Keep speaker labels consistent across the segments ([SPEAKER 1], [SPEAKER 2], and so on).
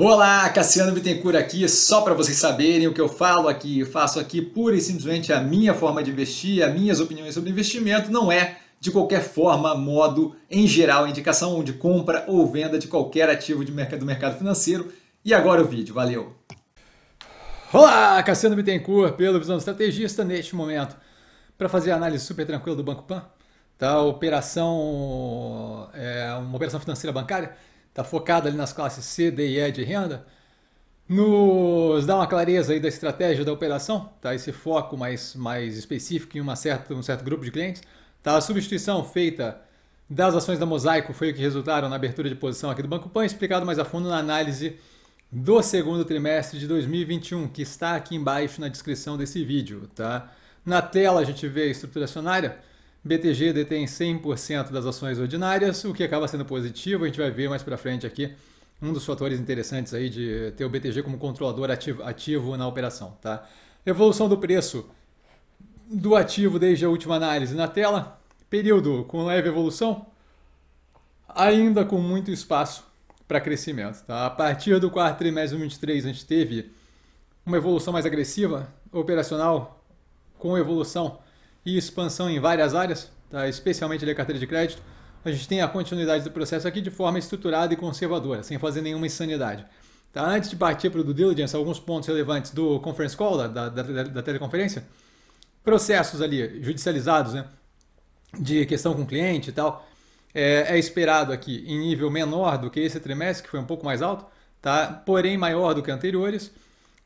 [SPEAKER 1] Olá, Cassiano Bittencourt aqui, só para vocês saberem o que eu falo aqui, eu faço aqui pura e simplesmente a minha forma de investir, as minhas opiniões sobre investimento, não é de qualquer forma, modo, em geral, indicação de compra ou venda de qualquer ativo de mercado, do mercado financeiro. E agora o vídeo, valeu! Olá, Cassiano Bittencourt, pelo Visão Estrategista, neste momento, para fazer a análise super tranquila do Banco Pan, tá? operação, é, uma operação financeira bancária, está focado ali nas classes C, D e E de renda, nos dá uma clareza aí da estratégia da operação, tá? esse foco mais, mais específico em uma certa, um certo grupo de clientes. Tá? A substituição feita das ações da Mosaico foi o que resultaram na abertura de posição aqui do Banco Pan, explicado mais a fundo na análise do segundo trimestre de 2021, que está aqui embaixo na descrição desse vídeo. Tá? Na tela a gente vê a acionária, BTG detém 100% das ações ordinárias, o que acaba sendo positivo. A gente vai ver mais para frente aqui um dos fatores interessantes aí de ter o BTG como controlador ativo, ativo na operação, tá? Evolução do preço do ativo desde a última análise na tela, período com leve evolução, ainda com muito espaço para crescimento. Tá? A partir do quarto trimestre de 2023, a gente teve uma evolução mais agressiva, operacional, com evolução e expansão em várias áreas, tá? especialmente a carteira de crédito, a gente tem a continuidade do processo aqui de forma estruturada e conservadora, sem fazer nenhuma insanidade. Tá? Antes de partir para o due diligence, alguns pontos relevantes do conference call, da, da, da teleconferência, processos ali judicializados, né? de questão com cliente e tal, é, é, esperado aqui em nível menor do que esse trimestre, que foi um pouco mais alto, tá? porém maior do que anteriores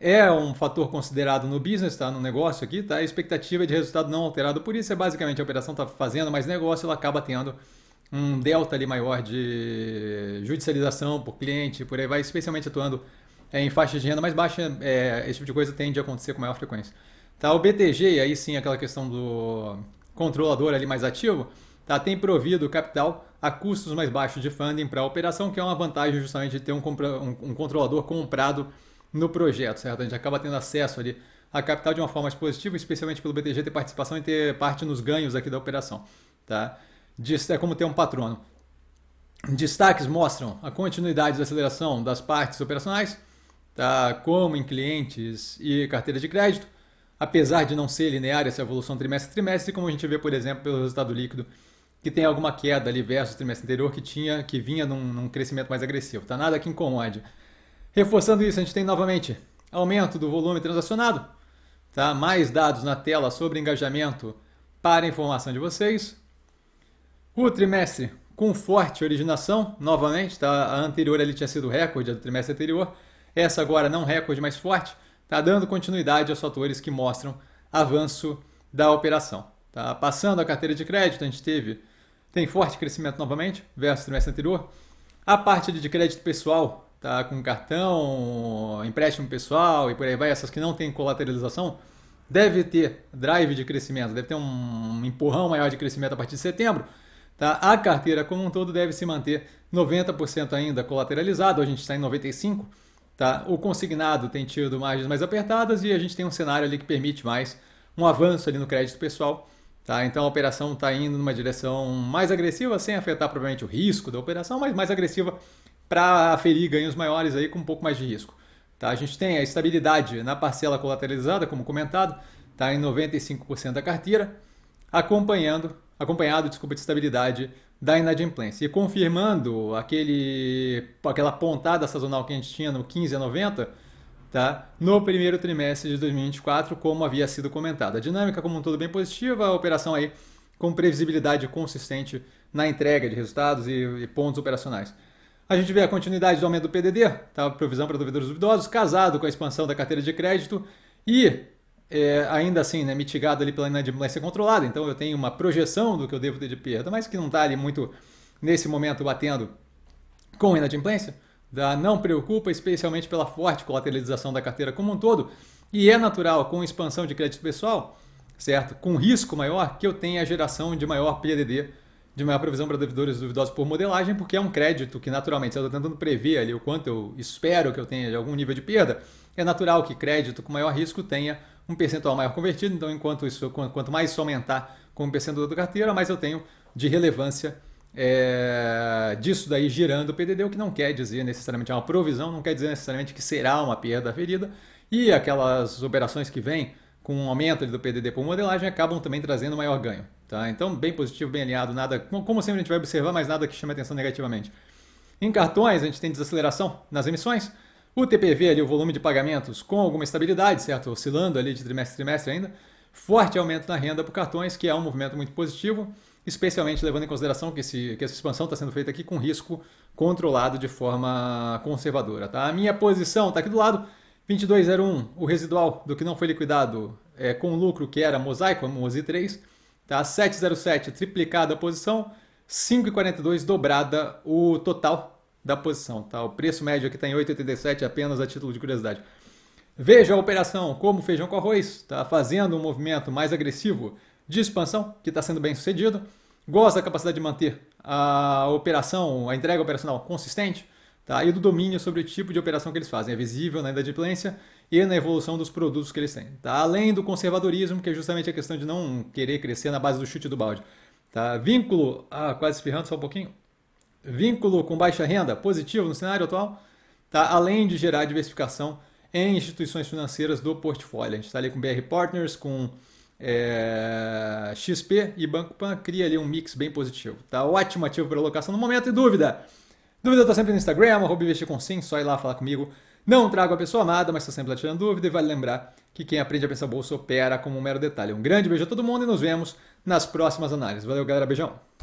[SPEAKER 1] é um fator considerado no business, tá? No negócio aqui, tá? A expectativa de resultado não alterado. Por isso é basicamente a operação está fazendo, mas negócio ela acaba tendo um delta ali maior de judicialização por cliente, por aí vai, especialmente atuando é, em faixas de renda mais baixa, é, esse tipo de coisa tende a acontecer com maior frequência. Tá, o BTG, aí sim aquela questão do controlador ali mais ativo, tá, tem provido capital a custos mais baixos de funding para a operação, que é uma vantagem justamente de ter um, um, um controlador comprado no projeto, certo? A gente acaba tendo acesso ali à capital de uma forma positiva, especialmente pelo BTG ter participação e ter parte nos ganhos aqui da operação, tá? É como ter um patrono. Destaques mostram a continuidade da aceleração das partes operacionais, tá? como em clientes e carteira de crédito, apesar de não ser linear essa evolução trimestre a trimestre, como a gente vê, por exemplo, pelo resultado líquido, que tem alguma queda ali versus o trimestre anterior que tinha, que vinha num, num crescimento mais agressivo. Tá nada aqui incomode. Reforçando isso, a gente tem novamente aumento do volume transacionado, tá? mais dados na tela sobre engajamento para informação de vocês. O trimestre com forte originação, novamente, tá? a anterior ali tinha sido recorde, a do trimestre anterior, essa agora não recorde, mas forte, tá dando continuidade aos fatores que mostram avanço da operação. Tá? Passando a carteira de crédito, a gente teve tem forte crescimento novamente versus o trimestre anterior. A parte de crédito pessoal tá com cartão, empréstimo pessoal e por aí vai, essas que não têm colateralização, deve ter drive de crescimento, deve ter um empurrão maior de crescimento a partir de setembro. Tá? A carteira como um todo deve se manter 90% ainda colateralizada, a gente está em 95%. Tá? O consignado tem tido margens mais apertadas e a gente tem um cenário ali que permite mais um avanço ali no crédito pessoal. Tá? Então a operação está indo numa direção mais agressiva, sem afetar provavelmente o risco da operação, mas mais agressiva para aferir ganhos maiores aí com um pouco mais de risco. Tá? A gente tem a estabilidade na parcela colateralizada, como comentado, está em 95% da carteira, acompanhando, acompanhado, desculpa, de estabilidade da inadimplência. E confirmando aquele, aquela pontada sazonal que a gente tinha no 15 a 90, tá? no primeiro trimestre de 2024, como havia sido comentado. A dinâmica como um todo bem positiva, a operação aí com previsibilidade consistente na entrega de resultados e, e pontos operacionais. A gente vê a continuidade do aumento do PDD, tá? provisão para devedores duvidosos, casado com a expansão da carteira de crédito e é, ainda assim né, mitigado ali pela inadimplência controlada. Então eu tenho uma projeção do que eu devo ter de perda, mas que não está ali muito nesse momento batendo com inadimplência. Tá? Não preocupa, especialmente pela forte colateralização da carteira como um todo. E é natural, com expansão de crédito pessoal, certo? Com risco maior, que eu tenha a geração de maior PDD de maior provisão para devedores duvidosos por modelagem, porque é um crédito que naturalmente, se eu estou tentando prever ali o quanto eu espero que eu tenha de algum nível de perda, é natural que crédito com maior risco tenha um percentual maior convertido, então enquanto isso, quanto mais isso aumentar com o percentual da carteira, mais eu tenho de relevância é, disso daí girando o PDD, o que não quer dizer necessariamente é uma provisão, não quer dizer necessariamente que será uma perda aferida, e aquelas operações que vêm com um aumento do PDD por modelagem acabam também trazendo maior ganho. Tá? Então, bem positivo, bem alinhado, nada. Como sempre, a gente vai observar, mas nada que chame atenção negativamente. Em cartões, a gente tem desaceleração nas emissões. O TPV ali, o volume de pagamentos, com alguma estabilidade, certo? Oscilando ali de trimestre a trimestre ainda. Forte aumento na renda por cartões, que é um movimento muito positivo, especialmente levando em consideração que, esse, que essa expansão está sendo feita aqui com risco controlado de forma conservadora. Tá? A minha posição está aqui do lado. 2201, o residual do que não foi liquidado é, com lucro, que era Mosaico, Mosi 3 Tá? 7,07 triplicada a posição, 5,42 dobrada o total da posição. Tá? O preço médio aqui está em 8,87 apenas a título de curiosidade. Veja a operação como feijão com arroz, tá fazendo um movimento mais agressivo de expansão, que está sendo bem sucedido, gosta da capacidade de manter a operação, a entrega operacional consistente, tá? e do domínio sobre o tipo de operação que eles fazem. É visível na inadimplência e na evolução dos produtos que eles têm. Tá? Além do conservadorismo, que é justamente a questão de não querer crescer na base do chute do balde. Tá? Vínculo, ah, quase espirrando só um pouquinho. Vínculo com baixa renda, positivo no cenário atual, tá? além de gerar diversificação em instituições financeiras do portfólio. A gente está ali com BR Partners, com é, eh, XP e Banco Pan, cria ali um mix bem positivo. Tá ótimo ativo para alocação no momento. E dúvida? Dúvida está sempre no Instagram, arroba investir com sim, só ir lá falar comigo. Não trago a pessoa amada, mas estou sempre lá tirando dúvida e vale lembrar que quem aprende a pensar bolsa opera como um mero detalhe. Um grande beijo a todo mundo e nos vemos nas próximas análises. Valeu, galera. Beijão.